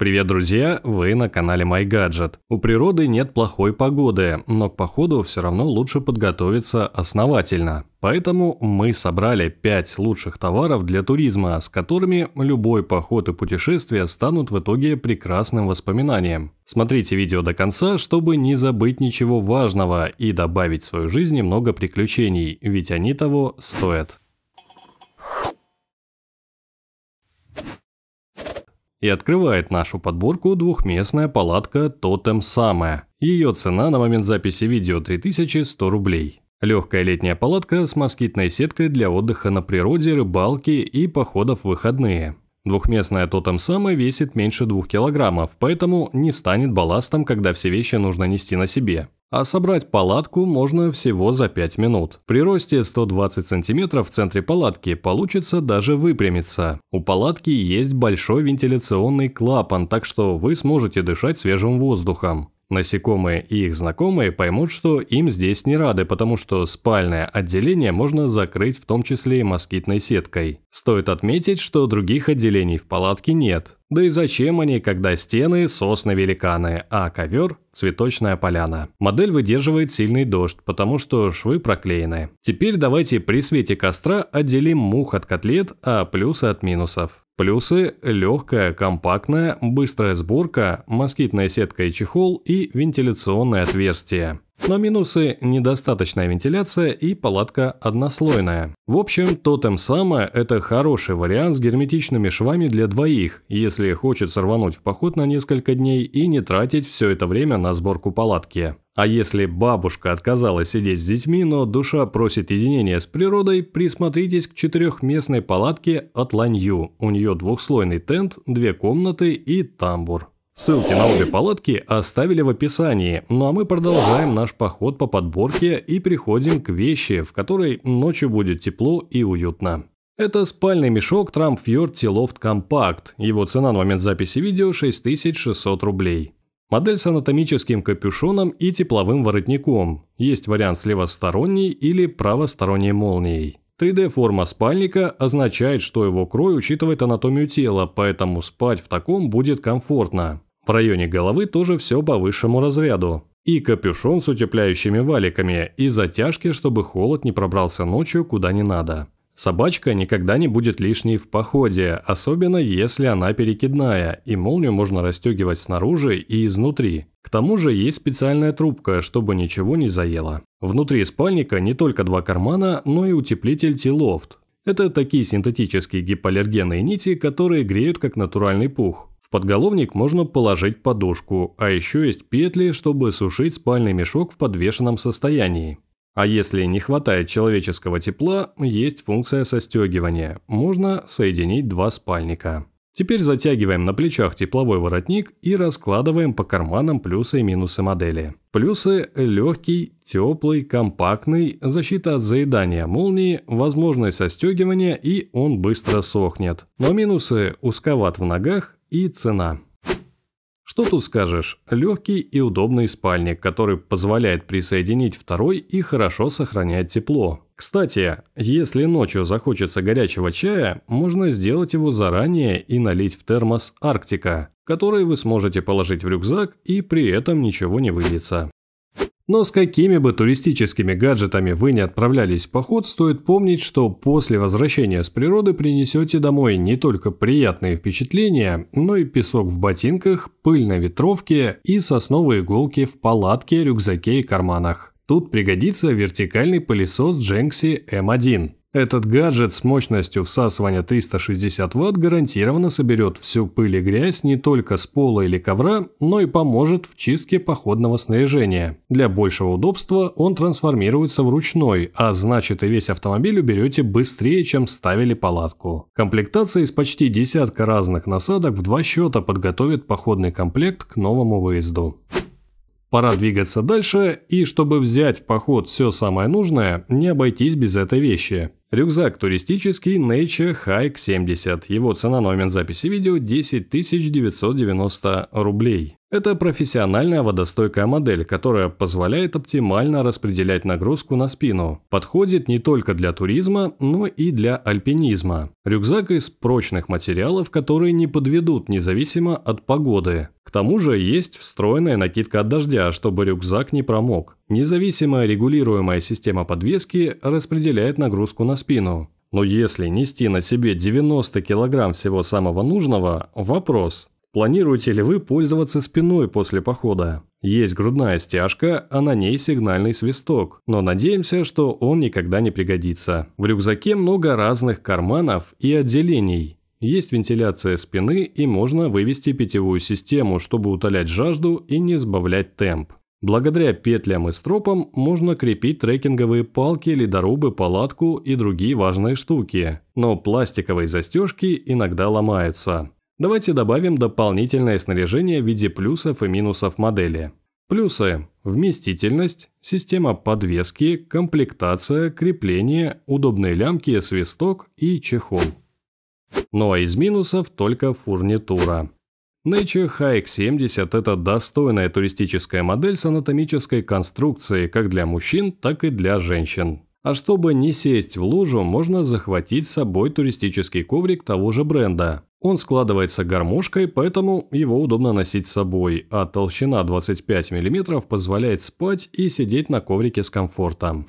Привет, друзья! Вы на канале MyGadget. У природы нет плохой погоды, но к походу все равно лучше подготовиться основательно. Поэтому мы собрали 5 лучших товаров для туризма, с которыми любой поход и путешествие станут в итоге прекрасным воспоминанием. Смотрите видео до конца, чтобы не забыть ничего важного и добавить в свою жизнь немного приключений, ведь они того стоят. И открывает нашу подборку двухместная палатка «Тотем самая». Ее цена на момент записи видео 3100 рублей. Легкая летняя палатка с москитной сеткой для отдыха на природе, рыбалки и походов в выходные. Двухместная тотем самая весит меньше 2 килограммов, поэтому не станет балластом, когда все вещи нужно нести на себе. А собрать палатку можно всего за 5 минут. При росте 120 см в центре палатки получится даже выпрямиться. У палатки есть большой вентиляционный клапан, так что вы сможете дышать свежим воздухом. Насекомые и их знакомые поймут, что им здесь не рады, потому что спальное отделение можно закрыть в том числе и москитной сеткой. Стоит отметить, что других отделений в палатке нет. Да и зачем они, когда стены – сосны-великаны, а ковер – цветочная поляна. Модель выдерживает сильный дождь, потому что швы проклеены. Теперь давайте при свете костра отделим мух от котлет, а плюсы от минусов. Плюсы – легкая, компактная, быстрая сборка, москитная сетка и чехол и вентиляционное отверстие. Но минусы – недостаточная вентиляция и палатка однослойная. В общем, тотем самое – это хороший вариант с герметичными швами для двоих, если хочется рвануть в поход на несколько дней и не тратить все это время на сборку палатки. А если бабушка отказалась сидеть с детьми, но душа просит единения с природой, присмотритесь к четырехместной палатке от Ланью. У нее двухслойный тент, две комнаты и тамбур. Ссылки на обе палатки оставили в описании, ну а мы продолжаем наш поход по подборке и переходим к вещи, в которой ночью будет тепло и уютно. Это спальный мешок Trump Fjord T-Loft Compact, его цена на момент записи видео 6600 рублей. Модель с анатомическим капюшоном и тепловым воротником. Есть вариант с левосторонней или правосторонней молнией. 3D-форма спальника означает, что его крой учитывает анатомию тела, поэтому спать в таком будет комфортно. В районе головы тоже все по высшему разряду. И капюшон с утепляющими валиками, и затяжки, чтобы холод не пробрался ночью куда не надо. Собачка никогда не будет лишней в походе, особенно если она перекидная, и молнию можно расстегивать снаружи и изнутри. К тому же есть специальная трубка, чтобы ничего не заело. Внутри спальника не только два кармана, но и утеплитель Тилофт. Это такие синтетические гипоаллергенные нити, которые греют как натуральный пух подголовник можно положить подушку, а еще есть петли, чтобы сушить спальный мешок в подвешенном состоянии. А если не хватает человеческого тепла, есть функция состегивания. Можно соединить два спальника. Теперь затягиваем на плечах тепловой воротник и раскладываем по карманам плюсы и минусы модели. Плюсы – легкий, теплый, компактный, защита от заедания молнии, возможность состегивания и он быстро сохнет. Но минусы – узковат в ногах, и цена. Что тут скажешь, легкий и удобный спальник, который позволяет присоединить второй и хорошо сохранять тепло. Кстати, если ночью захочется горячего чая, можно сделать его заранее и налить в термос Арктика, который вы сможете положить в рюкзак и при этом ничего не выльется. Но с какими бы туристическими гаджетами вы не отправлялись в поход, стоит помнить, что после возвращения с природы принесете домой не только приятные впечатления, но и песок в ботинках, пыль на ветровке и сосновые иголки в палатке, рюкзаке и карманах. Тут пригодится вертикальный пылесос Дженкси М1. Этот гаджет с мощностью всасывания 360 Вт гарантированно соберет всю пыль и грязь не только с пола или ковра, но и поможет в чистке походного снаряжения. Для большего удобства он трансформируется в ручной, а значит и весь автомобиль уберете быстрее, чем ставили палатку. Комплектация из почти десятка разных насадок в два счета подготовит походный комплект к новому выезду. Пора двигаться дальше, и чтобы взять в поход все самое нужное, не обойтись без этой вещи. Рюкзак туристический Nature Hike 70. Его цена, номер записи видео 10 990 рублей. Это профессиональная водостойкая модель, которая позволяет оптимально распределять нагрузку на спину. Подходит не только для туризма, но и для альпинизма. Рюкзак из прочных материалов, которые не подведут независимо от погоды. К тому же есть встроенная накидка от дождя, чтобы рюкзак не промок. Независимая регулируемая система подвески распределяет нагрузку на спину. Но если нести на себе 90 кг всего самого нужного, вопрос – Планируете ли вы пользоваться спиной после похода? Есть грудная стяжка, а на ней сигнальный свисток, но надеемся, что он никогда не пригодится. В рюкзаке много разных карманов и отделений. Есть вентиляция спины и можно вывести питьевую систему, чтобы утолять жажду и не сбавлять темп. Благодаря петлям и стропам можно крепить трекинговые палки, ледорубы, палатку и другие важные штуки. Но пластиковые застежки иногда ломаются. Давайте добавим дополнительное снаряжение в виде плюсов и минусов модели. Плюсы – вместительность, система подвески, комплектация, крепление, удобные лямки, свисток и чехол. Ну а из минусов только фурнитура. Nature HX70 – это достойная туристическая модель с анатомической конструкцией как для мужчин, так и для женщин. А чтобы не сесть в лужу, можно захватить с собой туристический коврик того же бренда. Он складывается гармошкой, поэтому его удобно носить с собой, а толщина 25 мм позволяет спать и сидеть на коврике с комфортом.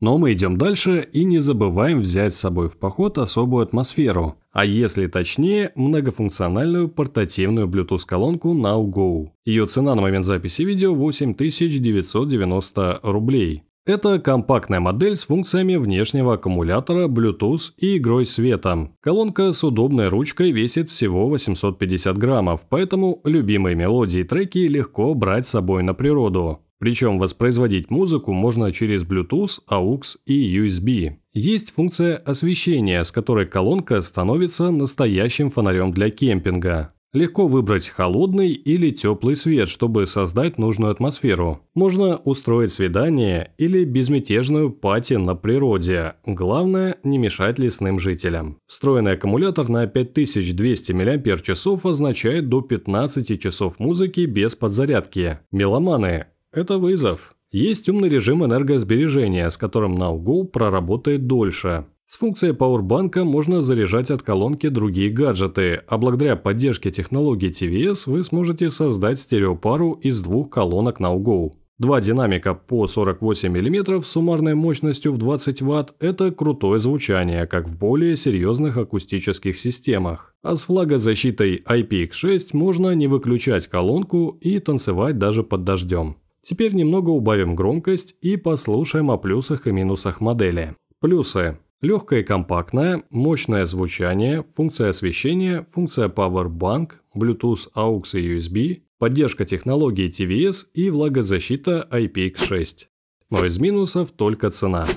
Но мы идем дальше и не забываем взять с собой в поход особую атмосферу, а если точнее, многофункциональную портативную Bluetooth-колонку Now Go. Ее цена на момент записи видео 8990 рублей. Это компактная модель с функциями внешнего аккумулятора, Bluetooth и игрой света. Колонка с удобной ручкой весит всего 850 граммов, поэтому любимые мелодии и треки легко брать с собой на природу. Причем воспроизводить музыку можно через Bluetooth, AUX и USB. Есть функция освещения, с которой колонка становится настоящим фонарем для кемпинга. Легко выбрать холодный или теплый свет, чтобы создать нужную атмосферу. Можно устроить свидание или безмятежную пати на природе. Главное, не мешать лесным жителям. Встроенный аккумулятор на 5200 мАч означает до 15 часов музыки без подзарядки. Меломаны – это вызов. Есть умный режим энергосбережения, с которым NowGo проработает дольше. С функцией Powerbank можно заряжать от колонки другие гаджеты, а благодаря поддержке технологии TVS вы сможете создать стереопару из двух колонок на NowGo. Два динамика по 48 мм с суммарной мощностью в 20 Вт – это крутое звучание, как в более серьезных акустических системах. А с флагозащитой IPX6 можно не выключать колонку и танцевать даже под дождем. Теперь немного убавим громкость и послушаем о плюсах и минусах модели. Плюсы. Легкое и компактное, мощное звучание, функция освещения, функция power bank, Bluetooth, AUX и USB, поддержка технологии TVS и влагозащита IPX6. Но из минусов только цена.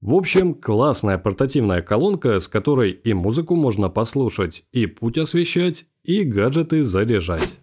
В общем, классная портативная колонка, с которой и музыку можно послушать, и путь освещать, и гаджеты заряжать.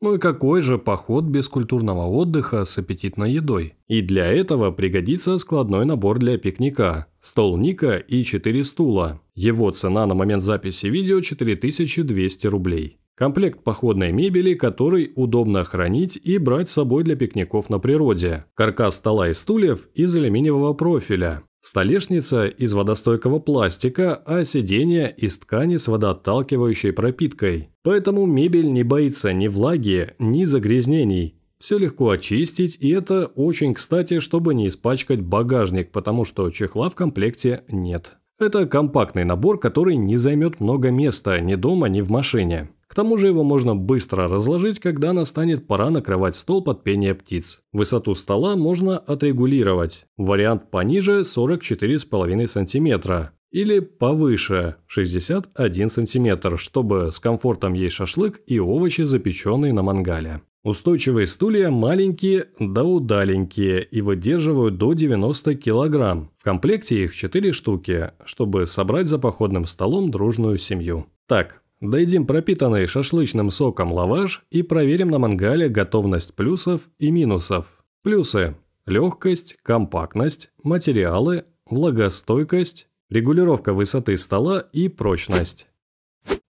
Ну и какой же поход без культурного отдыха с аппетитной едой? И для этого пригодится складной набор для пикника, Стол Ника и 4 стула. Его цена на момент записи видео 4200 рублей. Комплект походной мебели, который удобно хранить и брать с собой для пикников на природе. Каркас стола и стульев из алюминиевого профиля. Столешница из водостойкого пластика, а сиденье из ткани с водоотталкивающей пропиткой. Поэтому мебель не боится ни влаги, ни загрязнений. Все легко очистить, и это очень кстати, чтобы не испачкать багажник, потому что чехла в комплекте нет. Это компактный набор, который не займет много места ни дома, ни в машине. К тому же его можно быстро разложить, когда настанет пора накрывать стол под пение птиц. Высоту стола можно отрегулировать. Вариант пониже 44,5 см или повыше 61 см, чтобы с комфортом есть шашлык и овощи, запеченные на мангале. Устойчивые стулья маленькие да удаленькие и выдерживают до 90 кг. В комплекте их 4 штуки, чтобы собрать за походным столом дружную семью. Так, дойдем пропитанный шашлычным соком лаваш и проверим на мангале готовность плюсов и минусов. Плюсы. Легкость, компактность, материалы, влагостойкость, регулировка высоты стола и прочность.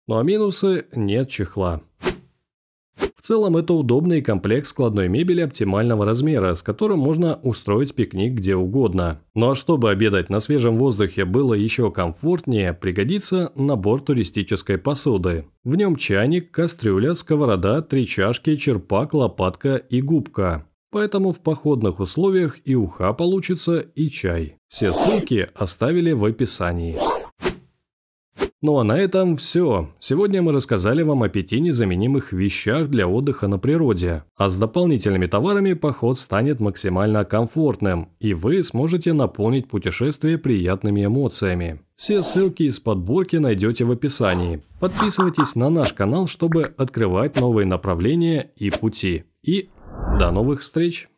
Ну а минусы – нет чехла целом это удобный комплект складной мебели оптимального размера, с которым можно устроить пикник где угодно. Ну а чтобы обедать на свежем воздухе было еще комфортнее, пригодится набор туристической посуды. В нем чайник, кастрюля, сковорода, три чашки, черпак, лопатка и губка. Поэтому в походных условиях и уха получится, и чай. Все ссылки оставили в описании. Ну а на этом все. Сегодня мы рассказали вам о пяти незаменимых вещах для отдыха на природе. А с дополнительными товарами поход станет максимально комфортным, и вы сможете наполнить путешествие приятными эмоциями. Все ссылки из подборки найдете в описании. Подписывайтесь на наш канал, чтобы открывать новые направления и пути. И до новых встреч!